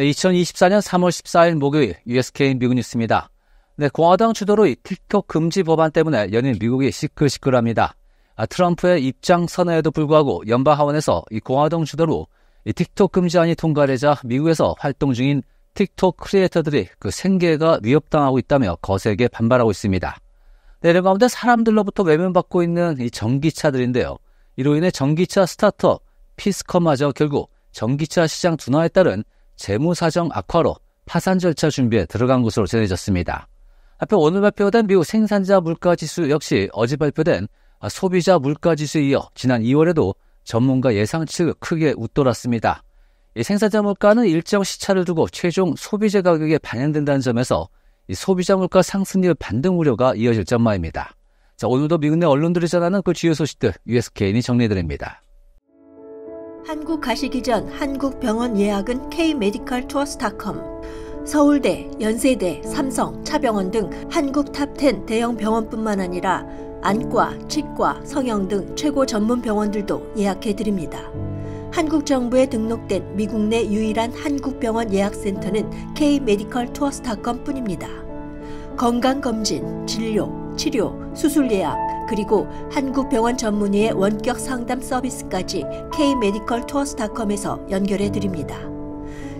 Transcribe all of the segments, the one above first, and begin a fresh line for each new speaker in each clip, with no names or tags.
네, 2024년 3월 14일 목요일 USK 미국 뉴스입니다. 네, 공화당 주도로의 틱톡 금지 법안 때문에 연일 미국이 시끌시끌합니다. 아, 트럼프의 입장 선언에도 불구하고 연방 하원에서 이 공화당 주도로 이 틱톡 금지안이 통과되자 미국에서 활동 중인 틱톡 크리에이터들이 그 생계가 위협당하고 있다며 거세게 반발하고 있습니다. 네, 이런 가운데 사람들로부터 외면받고 있는 이 전기차들인데요. 이로 인해 전기차 스타트업 피스컴마저 결국 전기차 시장 둔화에 따른 재무사정 악화로 파산 절차 준비에 들어간 것으로 전해졌습니다. 앞에 오늘 발표된 미국 생산자 물가지수 역시 어제 발표된 소비자 물가지수에 이어 지난 2월에도 전문가 예상치를 크게 웃돌았습니다. 생산자 물가는 일정 시차를 두고 최종 소비재 가격에 반영된다는 점에서 소비자 물가 상승률 반등 우려가 이어질 전망입니다. 자, 오늘도 미국 내 언론들이 전하는 그 주요 소식들 u s k 인이 정리해드립니다.
한국 가시기 전 한국 병원 예약은 K메디컬 투어스닷컴, 서울대, 연세대, 삼성, 차병원 등 한국 탑10 대형 병원뿐만 아니라 안과, 치과, 성형 등 최고 전문 병원들도 예약해 드립니다. 한국 정부에 등록된 미국 내 유일한 한국 병원 예약센터는 K메디컬 투어스닷컴뿐입니다. 건강검진, 진료, 치료, 수술 예약, 그리고 한국병원 전문의의 원격 상담 서비스까지 K메디컬 투어스닷컴에서 연결해 드립니다.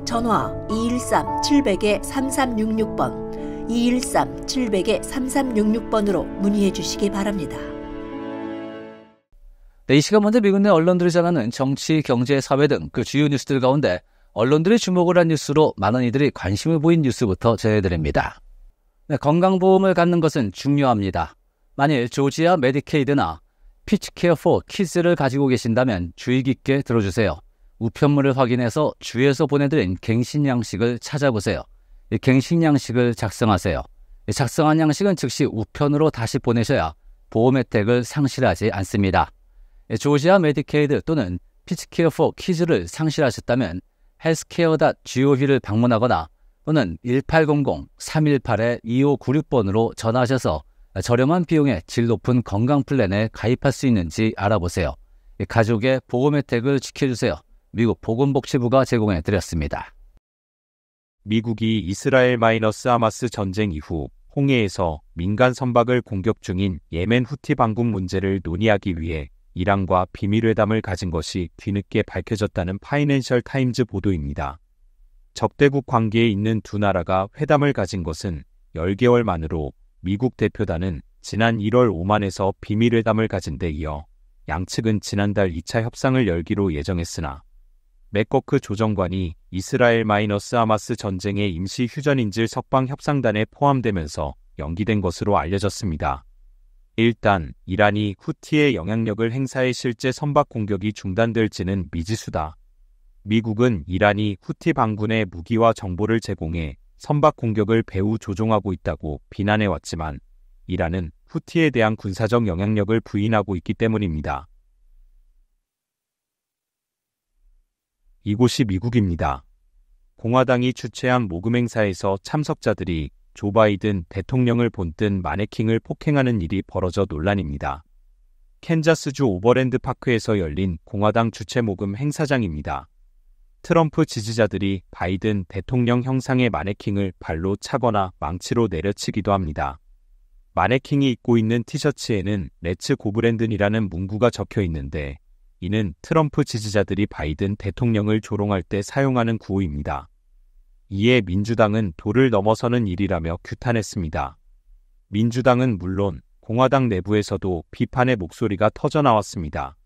전화 213-700-3366번, 213-700-3366번으로 문의해 주시기 바랍니다.
네, 이 시간 먼저 미국 내 언론들이 전하는 정치, 경제, 사회 등 그 주요 뉴스들 가운데 언론들이 주목을 한 뉴스로 많은 이들이 관심을 보인 뉴스부터 전해드립니다. 네, 건강보험을 갖는 것은 중요합니다. 만일 조지아 메디케이드나 피치케어 4 키즈를 가지고 계신다면 주의 깊게 들어주세요. 우편물을 확인해서 주에서 보내드린 갱신 양식을 찾아보세요. 갱신 양식을 작성하세요. 작성한 양식은 즉시 우편으로 다시 보내셔야 보험 혜택을 상실하지 않습니다. 조지아 메디케이드 또는 피치케어 4 키즈를 상실하셨다면 헬스케어.gov를 방문하거나 또는 1800-318-2596번으로 전화하셔서 저렴한 비용에 질 높은 건강 플랜에 가입할 수 있는지 알아보세요. 가족의 보험 혜택을 지켜주세요. 미국 보건복지부가 제공해 드렸습니다. 미국이 이스라엘 마이너스
아마스 전쟁 이후 홍해에서 민간 선박을 공격 중인 예멘 후티 방군 문제를 논의하기 위해 이란과 비밀회담을 가진 것이 뒤늦게 밝혀졌다는 파이낸셜 타임즈 보도입니다. 적대국 관계에 있는 두 나라가 회담을 가진 것은 10개월 만으로 미국 대표단은 지난 1월 오만에서 비밀회담을 가진 데 이어 양측은 지난달 2차 협상을 열기로 예정했으나 맥거크 조정관이 이스라엘 마이너스 하마스 전쟁의 임시 휴전인질 석방 협상단에 포함되면서 연기된 것으로 알려졌습니다. 일단 이란이 후티의 영향력을 행사해 실제 선박 공격이 중단될지는 미지수다. 미국은 이란이 후티 반군에 무기와 정보를 제공해 선박 공격을 배후 조종하고 있다고 비난해왔지만 이란은 후티에 대한 군사적 영향력을 부인하고 있기 때문입니다. 이곳이 미국입니다. 공화당이 주최한 모금 행사에서 참석자들이 조 바이든 대통령을 본뜬 마네킹을 폭행하는 일이 벌어져 논란입니다. 캔자스주 오버랜드 파크에서 열린 공화당 주최 모금 행사장입니다. 트럼프 지지자들이 바이든 대통령 형상의 마네킹을 발로 차거나 망치로 내려치기도 합니다. 마네킹이 입고 있는 티셔츠에는 레츠 고브랜든이라는 문구가 적혀 있는데 이는 트럼프 지지자들이 바이든 대통령을 조롱할 때 사용하는 구호입니다. 이에 민주당은 도를 넘어서는 일이라며 규탄했습니다. 민주당은 물론 공화당 내부에서도 비판의 목소리가 터져나왔습니다.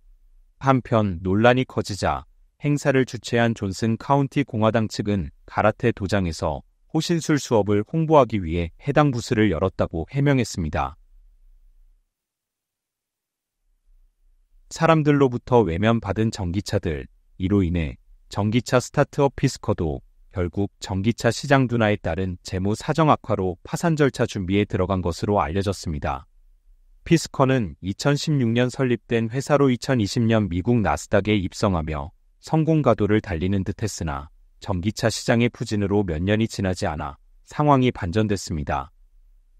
한편 논란이 커지자 행사를 주최한 존슨 카운티 공화당 측은 가라테 도장에서 호신술 수업을 홍보하기 위해 해당 부스를 열었다고 해명했습니다. 사람들로부터 외면받은 전기차들, 이로 인해 전기차 스타트업 피스커도 결국 전기차 시장 둔화에 따른 재무 사정 악화로 파산 절차 준비에 들어간 것으로 알려졌습니다. 피스커는 2016년 설립된 회사로 2020년 미국 나스닥에 입성하며 성공가도를 달리는 듯 했으나 전기차 시장의 부진으로 몇 년이 지나지 않아 상황이 반전됐습니다.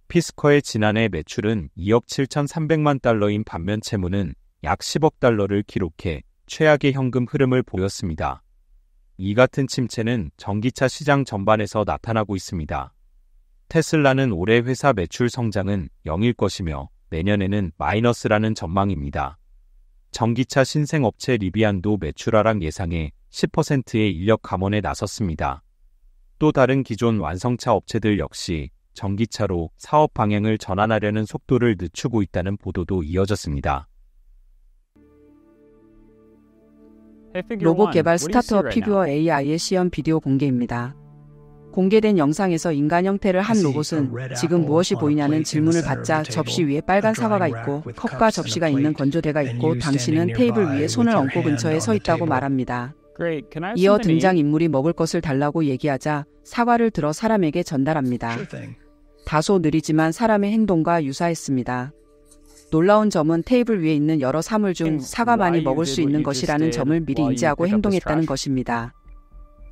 피스커의 지난해 매출은 2억 7,300만 달러인 반면 채무는 약 10억 달러를 기록해 최악의 현금 흐름을 보였습니다. 이 같은 침체는 전기차 시장 전반에서 나타나고 있습니다. 테슬라는 올해 회사 매출 성장은 0일 것이며 내년에는 마이너스라는 전망입니다. 전기차 신생업체 리비안도 매출 하락 예상에 10%의 인력 감원에 나섰습니다. 또 다른 기존 완성차 업체들 역시 전기차로 사업 방향을 전환하려는 속도를 늦추고 있다는 보도도 이어졌습니다.
로봇 개발
스타트업 피규어 AI의 시연 비디오 공개입니다. 공개된 영상에서 인간 형태를 한 로봇은 지금 무엇이 보이냐는 질문을 받자 접시 위에 빨간 사과가 있고 컵과 접시가 있는 건조대가 있고 당신은 테이블 위에 손을 얹고 근처에 서 있다고 말합니다.
이어 등장인물이
먹을 것을 달라고 얘기하자 사과를 들어 사람에게 전달합니다. 다소 느리지만 사람의 행동과 유사했습니다. 놀라운 점은 테이블 위에 있는 여러 사물 중 사과만이 먹을 수 있는 것이라는 점을 미리 인지하고 행동했다는 것입니다.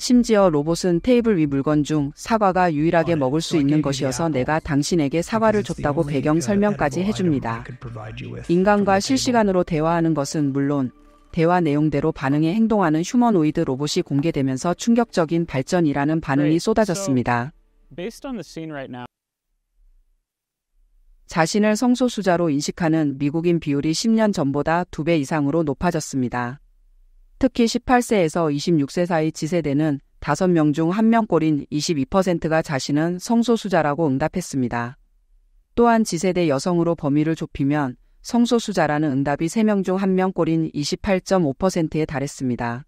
심지어 로봇은 테이블 위 물건 중 사과가 유일하게 아, 네. 먹을 수 있는 것이어서 내가 당신에게 그 사과를 줬다고 배경 설명까지 해줍니다. 인간과 실시간으로 대화하는 것은 물론 대화 내용대로 반응에 행동하는 휴머노이드 로봇이 공개되면서 충격적인 발전이라는 반응이 쏟아졌습니다. 자신을 성소수자로 인식하는 미국인 비율이 10년 전보다 2배 이상으로 높아졌습니다. 특히 18세에서 26세 사이 지세대는 5명 중 1명꼴인 22%가 자신은 성소수자라고 응답했습니다. 또한 지세대 여성으로 범위를 좁히면 성소수자라는 응답이 3명 중 1명꼴인 28.5%에 달했습니다.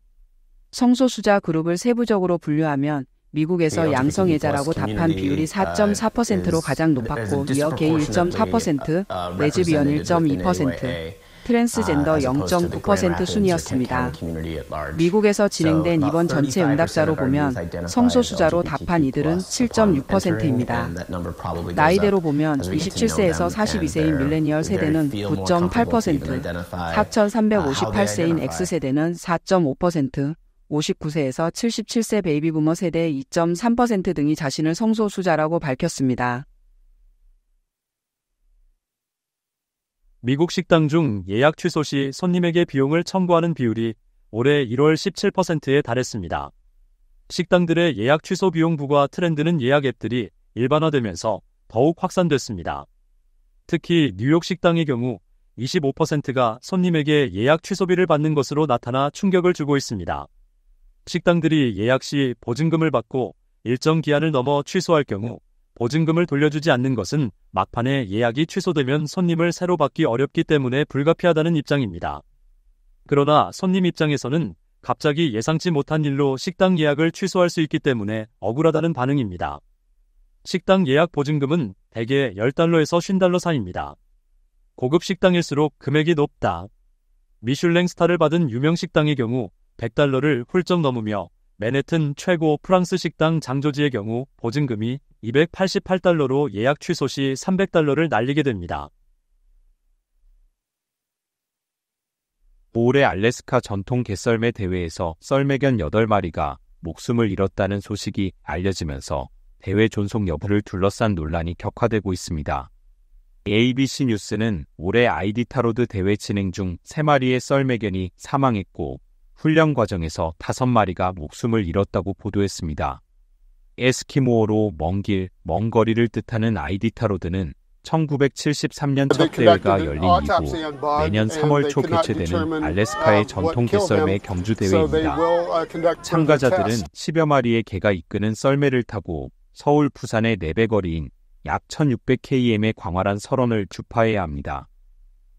성소수자 그룹을 세부적으로 분류하면 미국에서 예, 양성애자라고 답한 비율이 4.4%로 아, 가장 높았고 이어 게이 1.4%, uh, 레즈비언 1.2%, 트랜스젠더 0.9% 아, 순이었습니다. 미국에서 진행된 이번 전체 응답자로 보면 성소수자로 답한 이들은 7.6%입니다. 나이대로 보면 27세에서 42세인 밀레니얼 세대는 9.8%, 4,358세인 uh, X세대는 4.5%, 59세에서 77세 베이비부머 세대 2.3% 등이 자신을 성소수자라고 밝혔습니다.
미국 식당 중 예약 취소 시 손님에게 비용을 청구하는 비율이 올해 1월 17%에 달했습니다. 식당들의 예약 취소 비용 부과 트렌드는 예약 앱들이 일반화되면서 더욱 확산됐습니다. 특히 뉴욕 식당의 경우 25%가 손님에게 예약 취소비를 받는 것으로 나타나 충격을 주고 있습니다. 식당들이 예약 시 보증금을 받고 일정 기한을 넘어 취소할 경우 보증금을 돌려주지 않는 것은 막판에 예약이 취소되면 손님을 새로 받기 어렵기 때문에 불가피하다는 입장입니다. 그러나 손님 입장에서는 갑자기 예상치 못한 일로 식당 예약을 취소할 수 있기 때문에 억울하다는 반응입니다. 식당 예약 보증금은 대개 10달러에서 50달러 사이입니다. 고급 식당일수록 금액이 높다. 미슐랭 스타를 받은 유명 식당의 경우 100달러를 훌쩍 넘으며 맨해튼 최고 프랑스 식당 장조지의 경우 보증금이 288달러로 예약 취소 시 300달러를 날리게 됩니다.
올해 알래스카 전통 개썰매 대회에서 썰매견 8마리가 목숨을 잃었다는 소식이 알려지면서 대회 존속 여부를 둘러싼 논란이 격화되고 있습니다. ABC 뉴스는 올해 아이디 타로드 대회 진행 중 3마리의 썰매견이 사망했고 훈련 과정에서 5마리가 목숨을 잃었다고 보도했습니다. 에스키모어로 먼 길, 먼 거리를 뜻하는 아이디타로드는 1973년 첫 대회가 열린 이후
매년 3월 초 개최되는 uh, 알래스카의 전통 개썰매 경주대회입니다. Uh, 참가자들은
10여 마리의 개가 이끄는 썰매를 타고 서울 부산의 4배 거리인 약 1600km의 광활한 설원을 주파해야 합니다.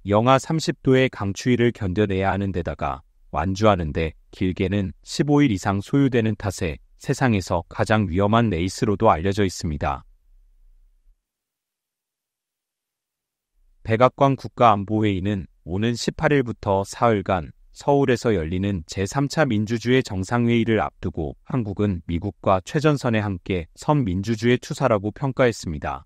영하 30도의 강추위를 견뎌내야 하는 데다가 완주하는데 길게는 15일 이상 소요되는 탓에 세상에서 가장 위험한 레이스로도 알려져 있습니다. 백악관 국가안보회의는 오는 18일부터 사흘간 서울에서 열리는 제3차 민주주의 정상회의를 앞두고 한국은 미국과 최전선에 함께 선민주주의 투사라고 평가했습니다.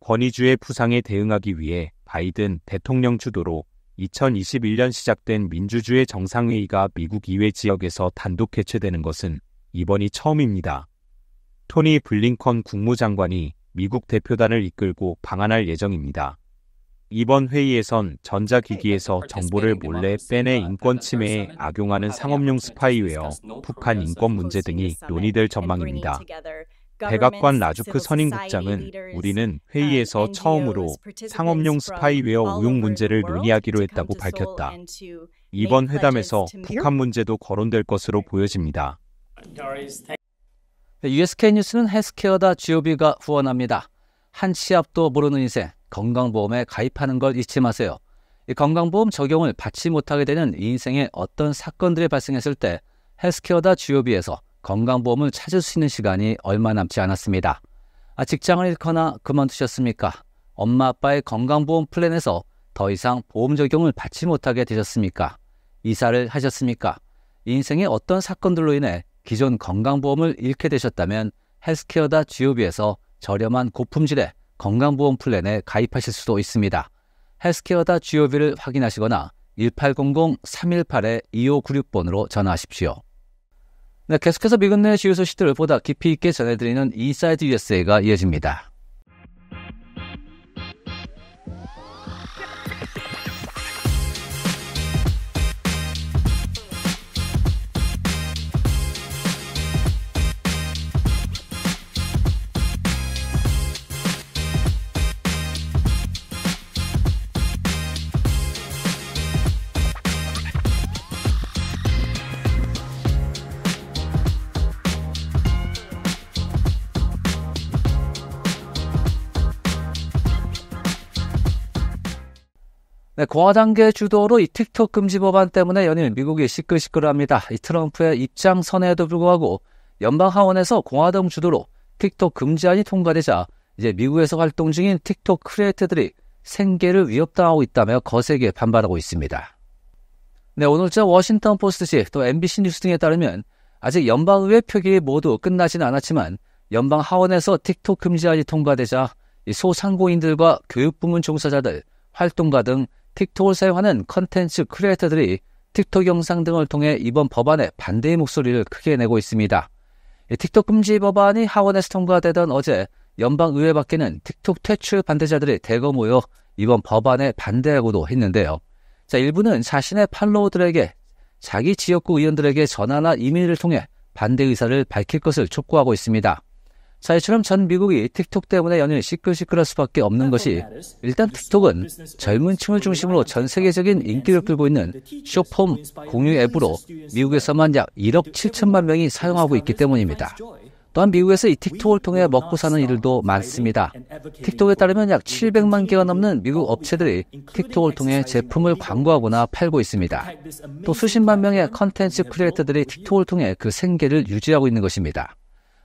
권위주의 부상에 대응하기 위해 바이든 대통령 주도로 2021년 시작된 민주주의 정상회의가 미국 이외 지역에서 단독 개최되는 것은 이번이 처음입니다. 토니 블링컨 국무장관이 미국 대표단을 이끌고 방한할 예정입니다. 이번 회의에선 전자기기에서 정보를 몰래 빼내 인권 침해에 악용하는 상업용 스파이웨어, 북한 인권 문제 등이 논의될 전망입니다. 백악관 라주크 선임국장은 우리는 uh, 회의에서 처음으로 상업용 스파이웨어 우용 문제를 논의하기로 했다고 밝혔다. 이번 회담에서 북한 문제도 거론될 것으로 보여집니다.
네, USK 뉴스는 헬스케어다 GOB가 후원합니다. 한치 앞도 모르는 인생, 건강보험에 가입하는 걸 잊지 마세요. 이 건강보험 적용을 받지 못하게 되는 인생의 어떤 사건들이 발생했을 때 헬스케어다 GOB에서 건강보험을 찾을 수 있는 시간이 얼마 남지 않았습니다. 아, 직장을 잃거나 그만두셨습니까? 엄마 아빠의 건강보험 플랜에서 더 이상 보험 적용을 받지 못하게 되셨습니까? 이사를 하셨습니까? 인생의 어떤 사건들로 인해 기존 건강보험을 잃게 되셨다면 헬스케어다 GOB에서 저렴한 고품질의 건강보험 플랜에 가입하실 수도 있습니다. 헬스케어다 GOB를 확인하시거나 1800-318-2596번으로 전화하십시오. 네, 계속해서 미근네 주요 소식들을 보다 깊이 있게 전해드리는 인사이드 USA가 이어집니다. 네, 공화당계 주도로 이 틱톡 금지 법안 때문에 연일 미국이 시끌시끌합니다. 이 트럼프의 입장 선에도 불구하고 연방 하원에서 공화당 주도로 틱톡 금지안이 통과되자 이제 미국에서 활동 중인 틱톡 크리에이터들이 생계를 위협당하고 있다며 거세게 반발하고 있습니다. 네, 오늘자 워싱턴 포스트지 또 MBC 뉴스 등에 따르면 아직 연방의회 표기 모두 끝나진 않았지만 연방 하원에서 틱톡 금지안이 통과되자 소상공인들과 교육부문 종사자들, 활동가 등 틱톡을 사용하는 컨텐츠 크리에이터들이 틱톡 영상 등을 통해 이번 법안에 반대의 목소리를 크게 내고 있습니다. 틱톡 금지 법안이 하원에서 통과되던 어제 연방의회 밖에는 틱톡 퇴출 반대자들이 대거 모여 이번 법안에 반대하고도 했는데요. 자, 일부는 자신의 팔로우들에게 자기 지역구 의원들에게 전화나 이메일을 통해 반대 의사를 밝힐 것을 촉구하고 있습니다. 자, 이처럼 전 미국이 틱톡 때문에 연일 시끌시끌할 수밖에 없는 것이 일단 틱톡은 젊은 층을 중심으로 전 세계적인 인기를 끌고 있는 쇼폼 공유 앱으로 미국에서만 약 1억 7천만 명이 사용하고 있기 때문입니다. 또한 미국에서 이 틱톡을 통해 먹고 사는 일도 들 많습니다. 틱톡에 따르면 약 700만 개가 넘는 미국 업체들이 틱톡을 통해 제품을 광고하거나 팔고 있습니다. 또 수십만 명의 컨텐츠 크리에이터들이 틱톡을 통해 그 생계를 유지하고 있는 것입니다.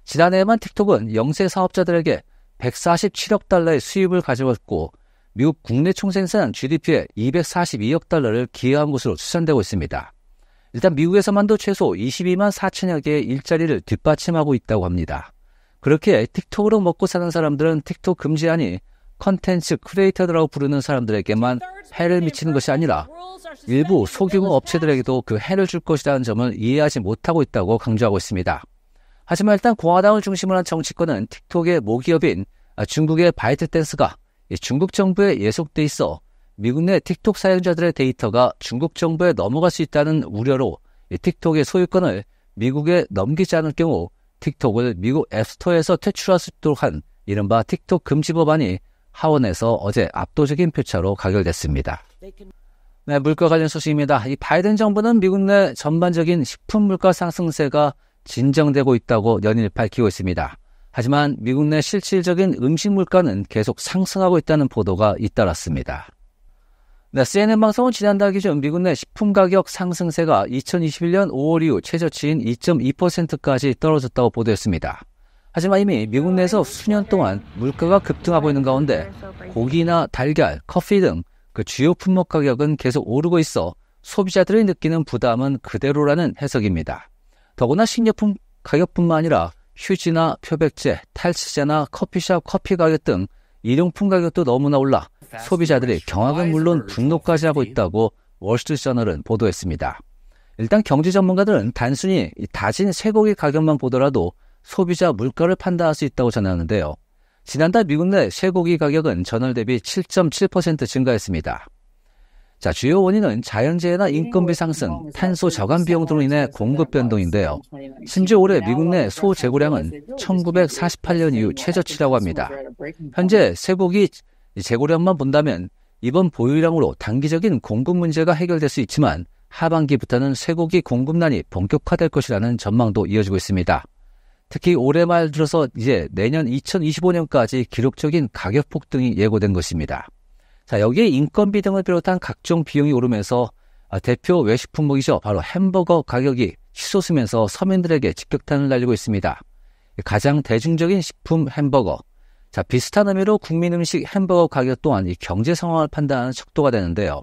지난해에만 틱톡은 영세 사업자들에게 147억 달러의 수입을 가져왔고 미국 국내 총생산 GDP의 242억 달러를 기여한 것으로 추산되고 있습니다. 일단 미국에서만도 최소 22만 4천여 개의 일자리를 뒷받침하고 있다고 합니다. 그렇게 틱톡으로 먹고 사는 사람들은 틱톡 금지하니 컨텐츠 크리에이터들라고 부르는 사람들에게만 해를 미치는 것이 아니라 일부 소규모 업체들에게도 그 해를 줄 것이라는 점을 이해하지 못하고 있다고 강조하고 있습니다. 하지만 일단 공화당을 중심으로 한 정치권은 틱톡의 모기업인 중국의 바이트댄스가 중국 정부에 예속돼 있어 미국 내 틱톡 사용자들의 데이터가 중국 정부에 넘어갈 수 있다는 우려로 틱톡의 소유권을 미국에 넘기지 않을 경우 틱톡을 미국 앱스토어에서 퇴출할 수 있도록 한 이른바 틱톡 금지 법안이 하원에서 어제 압도적인 표차로 가결됐습니다. 네, 물가 관련 소식입니다. 이 바이든 정부는 미국 내 전반적인 식품 물가 상승세가 진정되고 있다고 연일 밝히고 있습니다. 하지만 미국 내 실질적인 음식 물가는 계속 상승하고 있다는 보도가 잇따랐습니다. 네, CNN 방송은 지난달 기준 미국 내 식품 가격 상승세가 2021년 5월 이후 최저치인 2.2%까지 떨어졌다고 보도했습니다. 하지만 이미 미국 내에서 수년 동안 물가가 급등하고 있는 가운데 고기나 달걀, 커피 등 그 주요 품목 가격은 계속 오르고 있어 소비자들이 느끼는 부담은 그대로라는 해석입니다. 더구나 식료품 가격뿐만 아니라 휴지나 표백제, 탈취제나 커피숍 커피 가격 등 일용품 가격도 너무나 올라 소비자들이 경악은 물론 분노까지 하고 있다고 월스트리트저널은 보도했습니다. 일단 경제 전문가들은 단순히 다진 쇠고기 가격만 보더라도 소비자 물가를 판단할 수 있다고 전하는데요. 지난달 미국 내 쇠고기 가격은 전월 대비 7.7% 증가했습니다. 자, 주요 원인은 자연재해나 네, 인건비 뭐 상승, 탄소 저감 비용 등으로 인해 공급 변동인데요. 심지어 올해 미국 내 소 재고량은 1948년 그 이후 최저치라고 합니다. 현재 세고기 재고량만 본다면 이번 보유량으로 단기적인 공급 문제가 해결될 수 있지만 하반기부터는 쇠고기 공급난이 본격화될 것이라는 전망도 이어지고 있습니다. 특히 올해 말 들어서 이제 내년 2025년까지 기록적인 가격 폭등이 예고된 것입니다. 자, 여기에 인건비 등을 비롯한 각종 비용이 오르면서 아, 대표 외식 품목이죠. 바로 햄버거 가격이 치솟으면서 서민들에게 직격탄을 날리고 있습니다. 가장 대중적인 식품 햄버거. 자, 비슷한 의미로 국민 음식 햄버거 가격 또한 이 경제 상황을 판단하는 척도가 되는데요.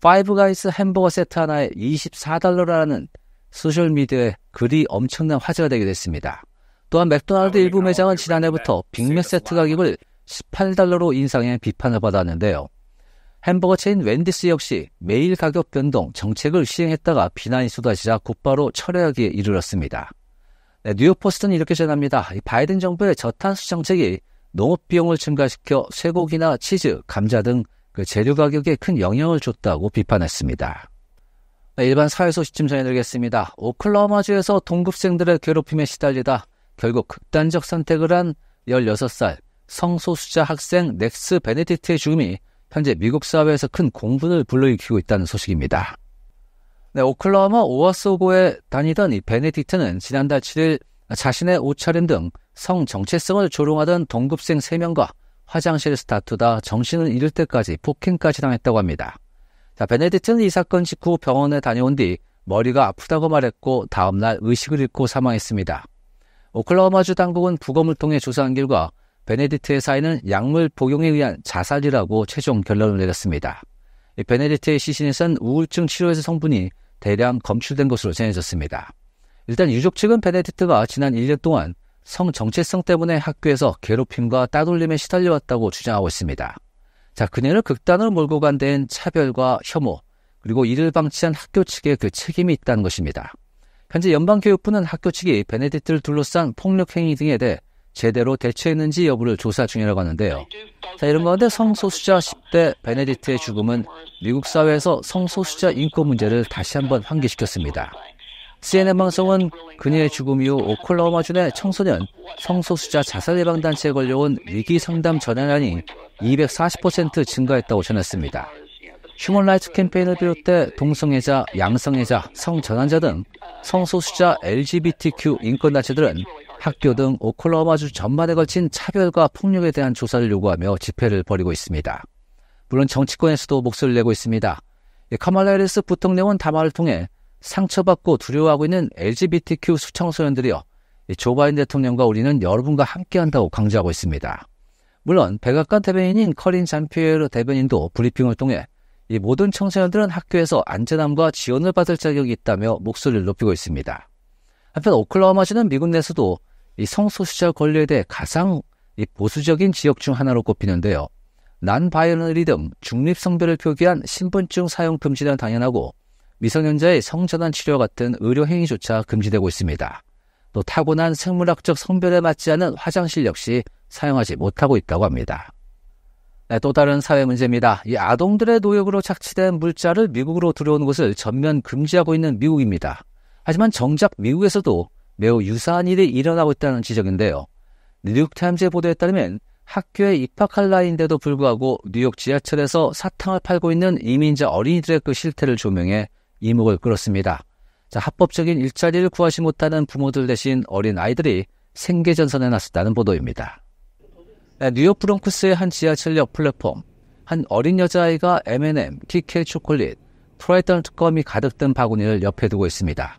파이브가이스 햄버거 세트 하나에 24달러라는 소셜미디어에 글이 엄청난 화제가 되게 됐습니다. 또한 맥도날드 일부 매장은 지난해부터 빅맥 세트 가격을 18달러로 인상해 비판을 받았는데요. 햄버거 체인 웬디스 역시 매일 가격 변동 정책을 시행했다가 비난이 쏟아지자 곧바로 철회하기에 이르렀습니다. 네, 뉴욕포스트는 이렇게 전합니다. 바이든 정부의 저탄수 정책이 농업 비용을 증가시켜 쇠고기나 치즈, 감자 등 그 재료 가격에 큰 영향을 줬다고 비판했습니다. 네, 일반 사회 소식쯤 전해드리겠습니다. 오클라호마주에서 동급생들의 괴롭힘에 시달리다 결국 극단적 선택을 한 16살 성소수자 학생 넥스 베네딕트의 죽음이 현재 미국 사회에서 큰 공분을 불러일으키고 있다는 소식입니다. 네, 오클라호마 오아소고에 다니던 이 베네딕트는 지난달 7일 자신의 옷차림 등 성 정체성을 조롱하던 동급생 3명과 화장실에서 다투다 정신을 잃을 때까지 폭행까지 당했다고 합니다. 자, 베네딕트는 이 사건 직후 병원에 다녀온 뒤 머리가 아프다고 말했고 다음날 의식을 잃고 사망했습니다. 오클라호마주 당국은 부검을 통해 조사한 결과 베네디트의 사인은 약물 복용에 의한 자살이라고 최종 결론을 내렸습니다. 베네디트의 시신에선 우울증 치료에서 성분이 대량 검출된 것으로 전해졌습니다. 일단 유족 측은 베네디트가 지난 1년 동안 성 정체성 때문에 학교에서 괴롭힘과 따돌림에 시달려왔다고 주장하고 있습니다. 자, 그녀를 극단으로 몰고 간 데엔 차별과 혐오, 그리고 이를 방치한 학교 측의 그 책임이 있다는 것입니다. 현재 연방교육부는 학교 측이 베네디트를 둘러싼 폭력행위 등에 대해 제대로 대처했는지 여부를 조사 중이라고 하는데요. 자, 이런 가운데 성소수자 10대 베네디트의 죽음은 미국 사회에서 성소수자 인권 문제를 다시 한번 환기시켰습니다. CNN 방송은 그녀의 죽음 이후 오클라호마준의 청소년 성소수자 자살 예방 단체에 걸려온 위기 상담 전화량이 240% 증가했다고 전했습니다. 휴먼라이트 캠페인을 비롯해 동성애자, 양성애자, 성전환자 등 성소수자 LGBTQ 인권단체들은 학교 등 오클라호마주 전반에 걸친 차별과 폭력에 대한 조사를 요구하며 집회를 벌이고 있습니다. 물론 정치권에서도 목소리를 내고 있습니다. 예, 카말라 해리스 부통령은 담화를 통해 상처받고 두려워하고 있는 LGBTQ 수청소년들이여 조 바이든 대통령과 우리는 여러분과 함께한다고 강조하고 있습니다. 물론 백악관 대변인인 커린 잔피에르 대변인도 브리핑을 통해 이 모든 청소년들은 학교에서 안전함과 지원을 받을 자격이 있다며 목소리를 높이고 있습니다. 한편 오클라호마시는 미국 내에서도 이 성소수자 권리에 대해 가장 이 보수적인 지역 중 하나로 꼽히는데요. 난바이널리듬 중립성별을 표기한 신분증 사용 금지는 당연하고 미성년자의 성전환 치료 같은 의료 행위조차 금지되고 있습니다. 또 타고난 생물학적 성별에 맞지 않은 화장실 역시 사용하지 못하고 있다고 합니다. 네, 또 다른 사회 문제입니다. 이 아동들의 노역으로 착취된 물자를 미국으로 들어오는 것을 전면 금지하고 있는 미국입니다. 하지만 정작 미국에서도 매우 유사한 일이 일어나고 있다는 지적인데요. 뉴욕타임즈의 보도에 따르면 학교에 입학할 나이인데도 불구하고 뉴욕 지하철에서 사탕을 팔고 있는 이민자 어린이들의 그 실태를 조명해 이목을 끌었습니다. 자, 합법적인 일자리를 구하지 못하는 부모들 대신 어린 아이들이 생계 전선에 나섰다는 보도입니다. 네, 뉴욕 브롱크스의 한 지하철역 플랫폼, 한 어린 여자아이가 M&M, 키케 초콜릿, 프라이던 특검이 가득 든 바구니를 옆에 두고 있습니다.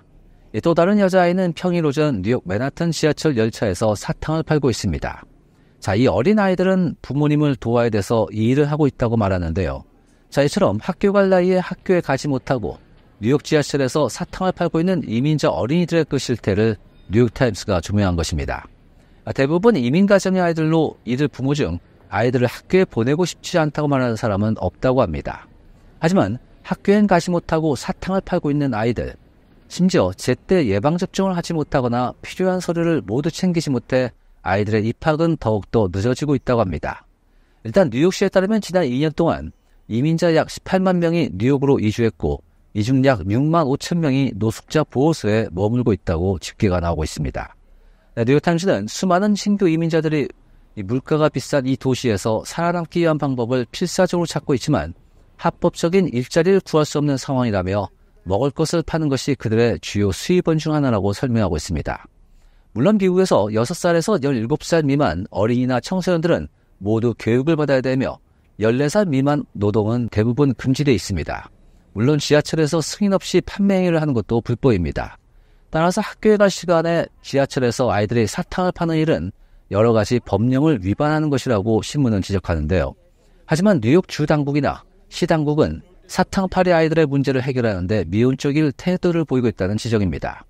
예, 또 다른 여자아이는 평일 오전 뉴욕 맨하튼 지하철 열차에서 사탕을 팔고 있습니다. 자, 이 어린 아이들은 부모님을 도와야 돼서 이 일을 하고 있다고 말하는데요. 자, 이처럼 학교 갈 나이에 학교에 가지 못하고 뉴욕 지하철에서 사탕을 팔고 있는 이민자 어린이들의 그 실태를 뉴욕타임스가 조명한 것입니다. 아, 대부분 이민 가정의 아이들로 이들 부모 중 아이들을 학교에 보내고 싶지 않다고 말하는 사람은 없다고 합니다. 하지만 학교엔 가지 못하고 사탕을 팔고 있는 아이들, 심지어 제때 예방접종을 하지 못하거나 필요한 서류를 모두 챙기지 못해 아이들의 입학은 더욱더 늦어지고 있다고 합니다. 일단 뉴욕시에 따르면 지난 2년 동안 이민자 약 18만 명이 뉴욕으로 이주했고 이중 약 6만 5천 명이 노숙자 보호소에 머물고 있다고 집계가 나오고 있습니다. 네, 뉴욕타임즈는 수많은 신규 이민자들이 물가가 비싼 이 도시에서 살아남기 위한 방법을 필사적으로 찾고 있지만 합법적인 일자리를 구할 수 없는 상황이라며 먹을 것을 파는 것이 그들의 주요 수입원 중 하나라고 설명하고 있습니다. 물론 미국에서 6살에서 17살 미만 어린이나 청소년들은 모두 교육을 받아야 되며 14살 미만 노동은 대부분 금지되어 있습니다. 물론 지하철에서 승인 없이 판매행위를 하는 것도 불법입니다. 따라서 학교에 갈 시간에 지하철에서 아이들이 사탕을 파는 일은 여러 가지 법령을 위반하는 것이라고 신문은 지적하는데요. 하지만 뉴욕 주 당국이나 시 당국은 사탕파리 아이들의 문제를 해결하는데 미운 쪽일 태도를 보이고 있다는 지적입니다.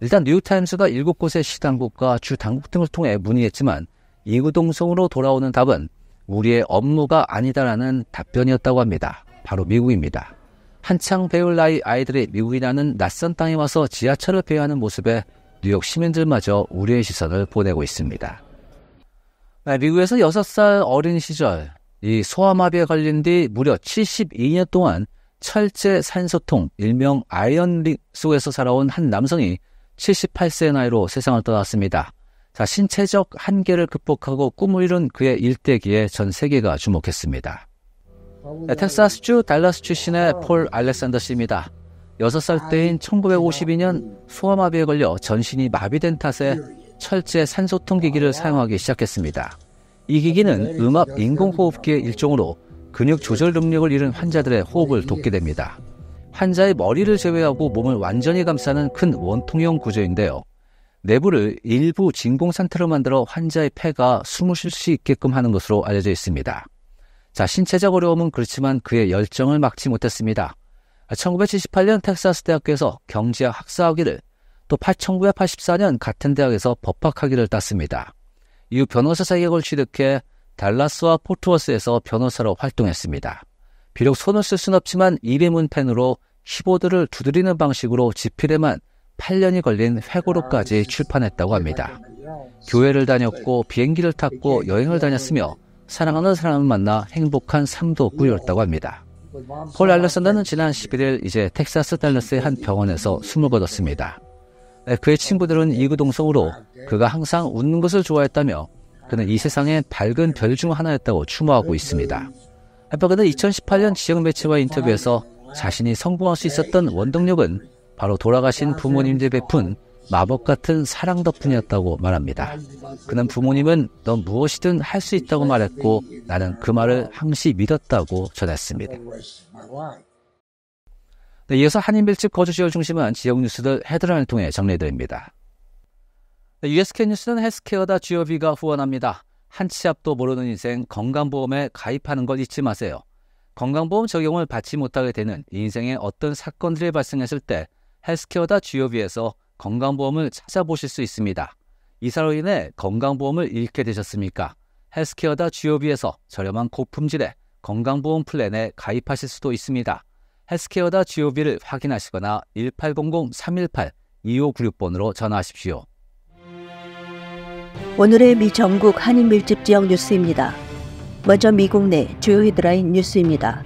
일단 뉴타임스가 7곳의 시당국과 주 당국 등을 통해 문의했지만 이구동성으로 돌아오는 답은 우리의 업무가 아니다라는 답변이었다고 합니다. 바로 미국입니다. 한창 배울 나이 아이들이 미국이라는 낯선 땅에 와서 지하철을 배회하는 모습에 뉴욕 시민들마저 우리의 시선을 보내고 있습니다. 네, 미국에서 6살 어린 시절 이 소아마비에 걸린 뒤 무려 72년 동안 철제 산소통, 일명 아이언링 속에서 살아온 한 남성이 78세의 나이로 세상을 떠났습니다. 자, 신체적 한계를 극복하고 꿈을 이룬 그의 일대기에 전 세계가 주목했습니다. 네, 텍사스주 달라스 출신의 폴 알렉산더 씨입니다. 6살 때인 1952년 소아마비에 걸려 전신이 마비된 탓에 철제 산소통 기기를 사용하기 시작했습니다. 이기기는 음압 인공호흡기의 일종으로 근육 조절 능력을 잃은 환자들의 호흡을 돕게 됩니다. 환자의 머리를 제외하고 몸을 완전히 감싸는 큰 원통형 구조인데요. 내부를 일부 진공 상태로 만들어 환자의 폐가 숨을 쉴 수 있게끔 하는 것으로 알려져 있습니다. 자, 신체적 어려움은 그렇지만 그의 열정을 막지 못했습니다. 1978년 텍사스 대학교에서 경제학 학사학위를 또 1984년 같은 대학에서 법학학위를 땄습니다. 이후 변호사 자격을 취득해 달라스와 포트워스에서 변호사로 활동했습니다. 비록 손을 쓸 순 없지만 이레문 펜으로 키보드를 두드리는 방식으로 지필에만 8년이 걸린 회고록까지 출판했다고 합니다. 교회를 다녔고 비행기를 탔고 여행을 다녔으며 사랑하는 사람을 만나 행복한 삶도 꾸렸다고 합니다. 폴 알렉산더는 지난 11일 이제 텍사스 달러스의 한 병원에서 숨을 거뒀습니다. 네, 그의 친구들은 이구동성으로 그가 항상 웃는 것을 좋아했다며 그는 이 세상의 밝은 별 중 하나였다고 추모하고 있습니다. 해파그는 2018년 지역 매체와 인터뷰에서 자신이 성공할 수 있었던 원동력은 바로 돌아가신 부모님들 베푼 마법 같은 사랑 덕분이었다고 말합니다. 그는 부모님은 넌 무엇이든 할 수 있다고 말했고 나는 그 말을 항시 믿었다고 전했습니다. 네, 이어서 한인빌집 거주지역 중심은 지역 뉴스들 헤드라인을 통해 정리해드립니다. 네, USK 뉴스는 헬스케어다 GOB가 후원합니다. 한치 앞도 모르는 인생 건강보험에 가입하는 걸 잊지 마세요. 건강보험 적용을 받지 못하게 되는 인생의 어떤 사건들이 발생했을 때 헬스케어다 GOB에서 건강보험을 찾아보실 수 있습니다. 이사로 인해 건강보험을 잃게 되셨습니까? 헬스케어다 GOB에서 저렴한 고품질의 건강보험 플랜에 가입하실 수도 있습니다. 헬스케어다.gov를 확인하시거나 1800-318-2596번으로 전화하십시오.
오늘의 미 전국 한인 밀집 지역 뉴스입니다. 먼저 미국 내 주요 헤드라인 뉴스입니다.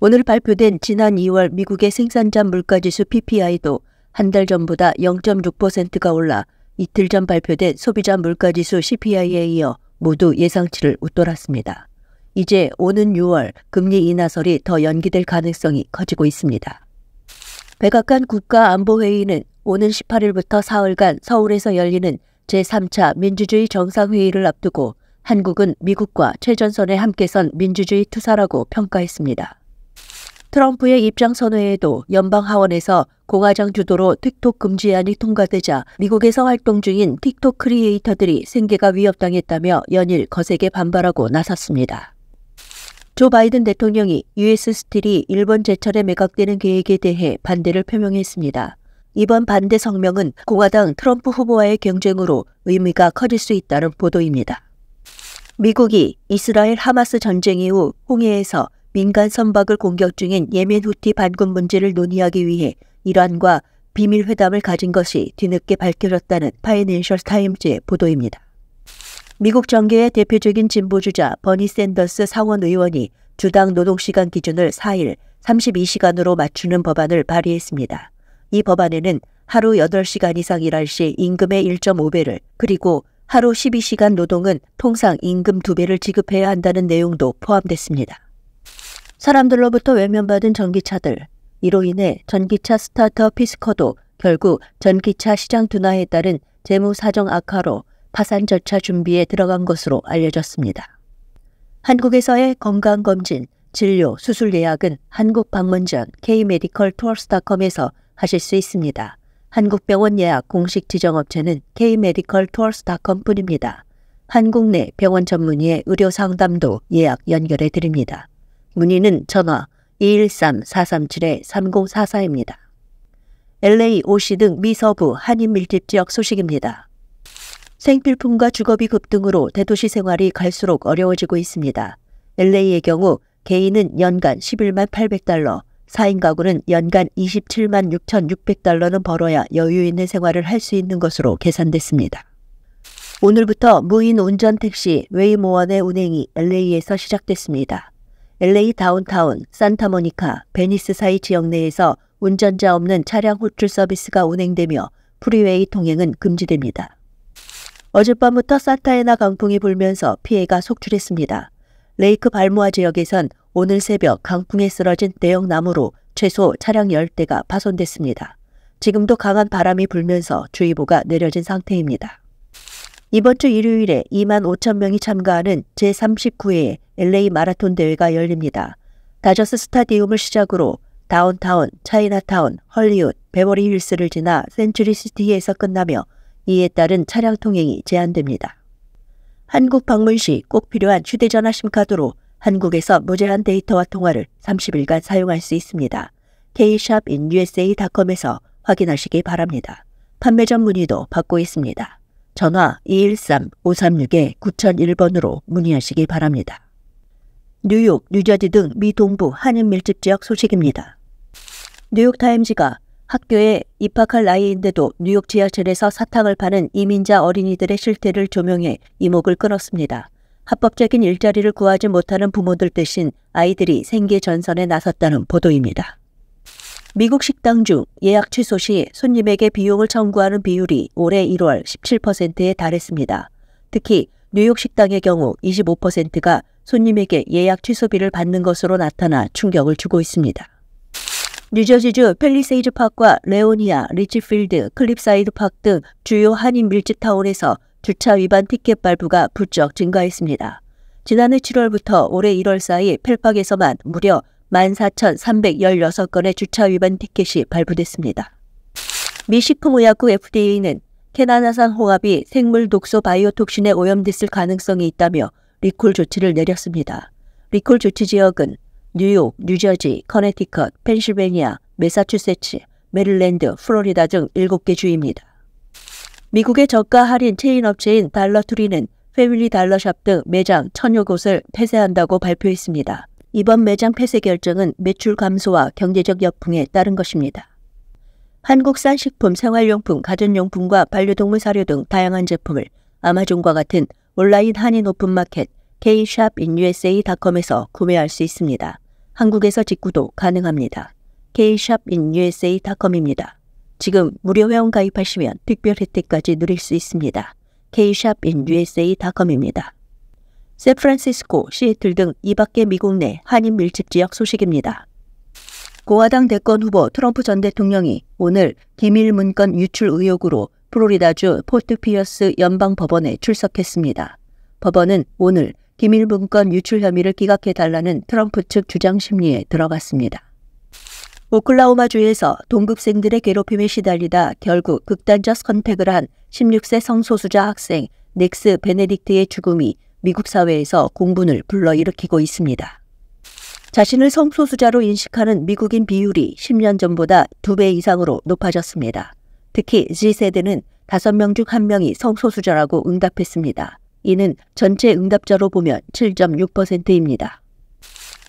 오늘 발표된 지난 2월 미국의 생산자 물가지수 PPI도 한 달 전보다 0.6%가 올라 이틀 전 발표된 소비자 물가지수 CPI에 이어 모두 예상치를 웃돌았습니다. 이제 오는 6월 금리 인하설이 더 연기될 가능성이 커지고 있습니다. 백악관 국가안보회의는 오는 18일부터 4월간 서울에서 열리는 제3차 민주주의 정상회의를 앞두고 한국은 미국과 최전선에 함께 선 민주주의 투사라고 평가했습니다. 트럼프의 입장 선회에도 연방 하원에서 공화당 주도로 틱톡 금지안이 통과되자 미국에서 활동 중인 틱톡 크리에이터들이 생계가 위협당했다며 연일 거세게 반발하고 나섰습니다. 조 바이든 대통령이 US 스틸이 일본 제철에 매각되는 계획에 대해 반대를 표명했습니다. 이번 반대 성명은 공화당 트럼프 후보와의 경쟁으로 의미가 커질 수 있다는 보도입니다. 미국이 이스라엘 하마스 전쟁 이후 홍해에서 민간 선박을 공격 중인 예멘 후티 반군 문제를 논의하기 위해 이란과 비밀 회담을 가진 것이 뒤늦게 밝혀졌다는 파이낸셜 타임즈의 보도입니다. 미국 정계의 대표적인 진보주자 버니 샌더스 상원 의원이 주당 노동시간 기준을 4일 32시간으로 맞추는 법안을 발의했습니다. 이 법안에는 하루 8시간 이상 일할 시 임금의 1.5배를 그리고 하루 12시간 노동은 통상 임금 2배를 지급해야 한다는 내용도 포함됐습니다. 사람들로부터 외면받은 전기차들, 이로 인해 전기차 스타터 피스커도 결국 전기차 시장 둔화에 따른 재무 사정 악화로 파산 절차 준비에 들어간 것으로 알려졌습니다. 한국에서의 건강검진, 진료, 수술 예약은 한국 방문 전 K-메디컬 투어스닷컴에서 하실 수 있습니다. 한국병원 예약 공식 지정업체는 K-메디컬 투어스닷컴 뿐입니다. 한국 내 병원 전문의의 의료 상담도 예약 연결해 드립니다. 문의는 전화 213-437-3044입니다. LA, OC 등 미서부 한인 밀집 지역 소식입니다. 생필품과 주거비 급등으로 대도시 생활이 갈수록 어려워지고 있습니다. LA의 경우 개인은 연간 11만 800달러, 4인 가구는 연간 27만 6,600달러는 벌어야 여유 있는 생활을 할 수 있는 것으로 계산됐습니다. 오늘부터 무인 운전 택시 웨이모원의 운행이 LA에서 시작됐습니다. LA 다운타운, 산타모니카, 베니스 사이 지역 내에서 운전자 없는 차량 호출 서비스가 운행되며 프리웨이 통행은 금지됩니다. 어젯밤부터 산타에나 강풍이 불면서 피해가 속출했습니다. 레이크 발모아 지역에선 오늘 새벽 강풍에 쓰러진 대형 나무로 최소 차량 10대가 파손됐습니다. 지금도 강한 바람이 불면서 주의보가 내려진 상태입니다. 이번 주 일요일에 2만 5천 명이 참가하는 제39회 LA 마라톤 대회가 열립니다. 다저스 스타디움을 시작으로 다운타운, 차이나타운, 헐리웃 베버리 힐스를 지나 센츄리 시티에서 끝나며 이에 따른 차량 통행이 제한됩니다. 한국 방문 시 꼭 필요한 휴대전화 심카드로 한국에서 무제한 데이터와 통화를 30일간 사용할 수 있습니다. k-in-usa.com에서 확인하시기 바랍니다. 판매점 문의도 받고 있습니다. 전화 213-536-9001번으로 문의하시기 바랍니다. 뉴욕, 뉴저지 등 미 동부 한인 밀집 지역 소식입니다. 뉴욕타임즈가 학교에 입학할 나이인데도 뉴욕 지하철에서 사탕을 파는 이민자 어린이들의 실태를 조명해 이목을 끌었습니다. 합법적인 일자리를 구하지 못하는 부모들 대신 아이들이 생계 전선에 나섰다는 보도입니다. 미국 식당 중 예약 취소 시 손님에게 비용을 청구하는 비율이 올해 1월 17%에 달했습니다. 특히 뉴욕 식당의 경우 25%가 손님에게 예약 취소비를 받는 것으로 나타나 충격을 주고 있습니다. 뉴저지주 펠리세이즈 파크와 레오니아, 리치필드, 클립사이드 파크 등 주요 한인 밀집타운에서 주차 위반 티켓 발부가 부쩍 증가했습니다. 지난해 7월부터 올해 1월 사이 펠팍에서만 무려 14,316건의 주차 위반 티켓이 발부됐습니다. 미식품의약국 FDA는 캐나다산 홍합이 생물 독소 바이오톡신에 오염됐을 가능성이 있다며 리콜 조치를 내렸습니다. 리콜 조치 지역은 뉴욕, 뉴저지, 커네티컷, 펜실베니아, 메사추세츠, 메릴랜드, 플로리다 등 7개 주입니다. 미국의 저가 할인 체인 업체인 달러투리는 패밀리 달러샵 등 매장 천여 곳을 폐쇄한다고 발표했습니다. 이번 매장 폐쇄 결정은 매출 감소와 경제적 역풍에 따른 것입니다. 한국산 식품, 생활용품, 가전용품과 반려동물 사료 등 다양한 제품을 아마존과 같은 온라인 한인 오픈마켓 k s h o p i n u s a c o m 에서 구매할 수 있습니다. 한국에서 직구도 가능합니다. kshopinUSA.com입니다. 지금 무료 회원 가입하시면 특별 혜택까지 누릴 수 있습니다. kshopinUSA.com입니다. 샌프란시스코, 시애틀 등 이밖에 미국 내 한인 밀집 지역 소식입니다. 고화당 대권 후보 트럼프 전 대통령이 오늘 기밀 문건 유출 의혹으로 플로리다주 포트 피어스 연방 법원에 출석했습니다. 법원은 오늘 기밀문건 유출 혐의를 기각해달라는 트럼프 측 주장 심리에 들어갔습니다. 오클라호마주에서 동급생들의 괴롭힘에 시달리다 결국 극단적 선택을 한 16세 성소수자 학생 넥스 베네딕트의 죽음이 미국 사회에서 공분을 불러일으키고 있습니다. 자신을 성소수자로 인식하는 미국인 비율이 10년 전보다 2배 이상으로 높아졌습니다. 특히 Z세대는 5명 중 1명이 성소수자라고 응답했습니다. 이는 전체 응답자로 보면 7.6%입니다.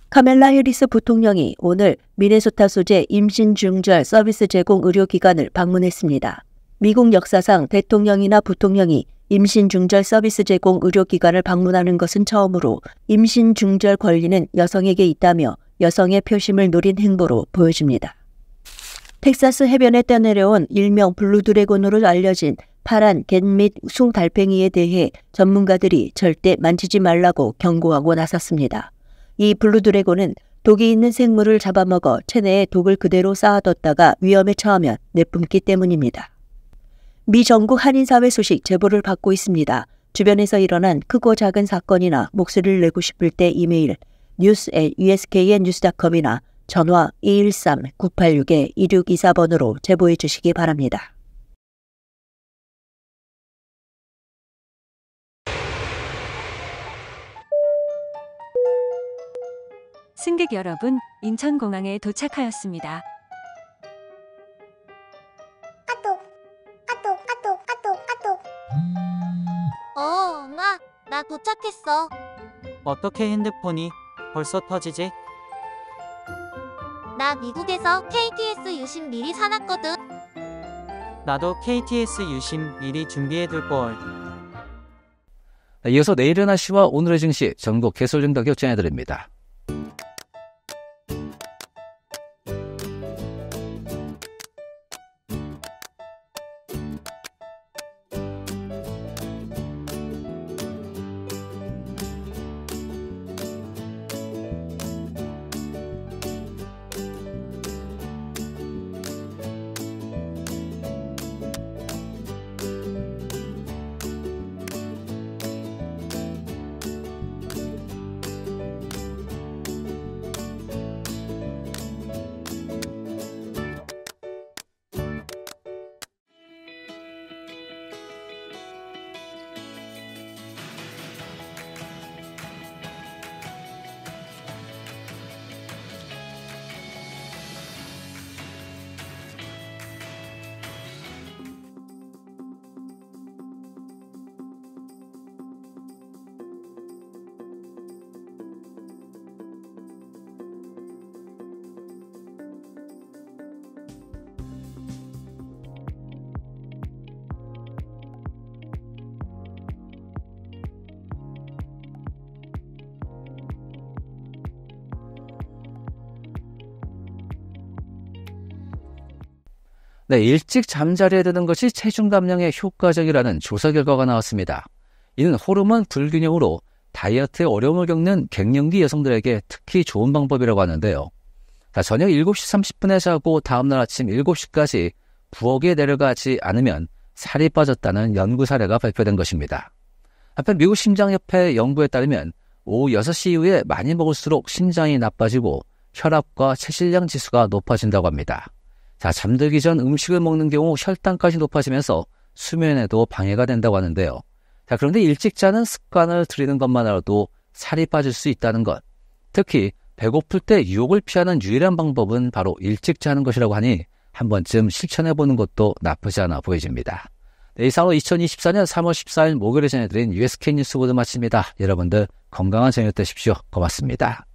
카멜라 해리스 부통령이 오늘 미네소타 소재 임신 중절 서비스 제공 의료기관을 방문했습니다. 미국 역사상 대통령이나 부통령이 임신 중절 서비스 제공 의료기관을 방문하는 것은 처음으로 임신 중절 권리는 여성에게 있다며 여성의 표심을 노린 행보로 보여집니다. 텍사스 해변에 떠내려온 일명 블루드래곤으로 알려진 파란 갯 및 숭달팽이에 대해 전문가들이 절대 만지지 말라고 경고하고 나섰습니다. 이 블루드래곤은 독이 있는 생물을 잡아먹어 체내에 독을 그대로 쌓아뒀다가 위험에 처하면 내뿜기 때문입니다. 미 정부 한인사회 소식 제보를 받고 있습니다. 주변에서 일어난 크고 작은 사건이나 목소리를 내고 싶을 때 이메일 뉴스 s usknnews.com이나 전화 213-986-2624번으로 제보해 주시기 바랍니다.
승객 여러분, 인천공항에 도착하였습니다.
어, 엄마, 나 도착했어.
어떻게 핸드폰이 벌써 터지지?
나
미국에서 KTS 유심 미리 사놨거든.
나도 KTS 유심 미리 준비해둘 걸. 이어서 내일은 아씨와 오늘의 증시 전국 개설 정답 결정해드립니다. 네, 일찍 잠자리에 드는 것이 체중 감량에 효과적이라는 조사 결과가 나왔습니다. 이는 호르몬 불균형으로 다이어트에 어려움을 겪는 갱년기 여성들에게 특히 좋은 방법이라고 하는데요. 자, 저녁 7시 30분에 자고 다음날 아침 7시까지 부엌에 내려가지 않으면 살이 빠졌다는 연구 사례가 발표된 것입니다. 한편 미국 심장협회 연구에 따르면 오후 6시 이후에 많이 먹을수록 심장이 나빠지고 혈압과 체질량 지수가 높아진다고 합니다. 자, 잠들기 전 음식을 먹는 경우 혈당까지 높아지면서 수면에도 방해가 된다고 하는데요. 자, 그런데 일찍 자는 습관을 들이는 것만으로도 살이 빠질 수 있다는 것. 특히 배고플 때 유혹을 피하는 유일한 방법은 바로 일찍 자는 것이라고 하니 한 번쯤 실천해 보는 것도 나쁘지 않아 보여집니다. 네, 이상으로 2024년 3월 14일 목요일에 전해드린 USK 뉴스 보드 마칩니다. 여러분들 건강한 저녁 되십시오. 고맙습니다.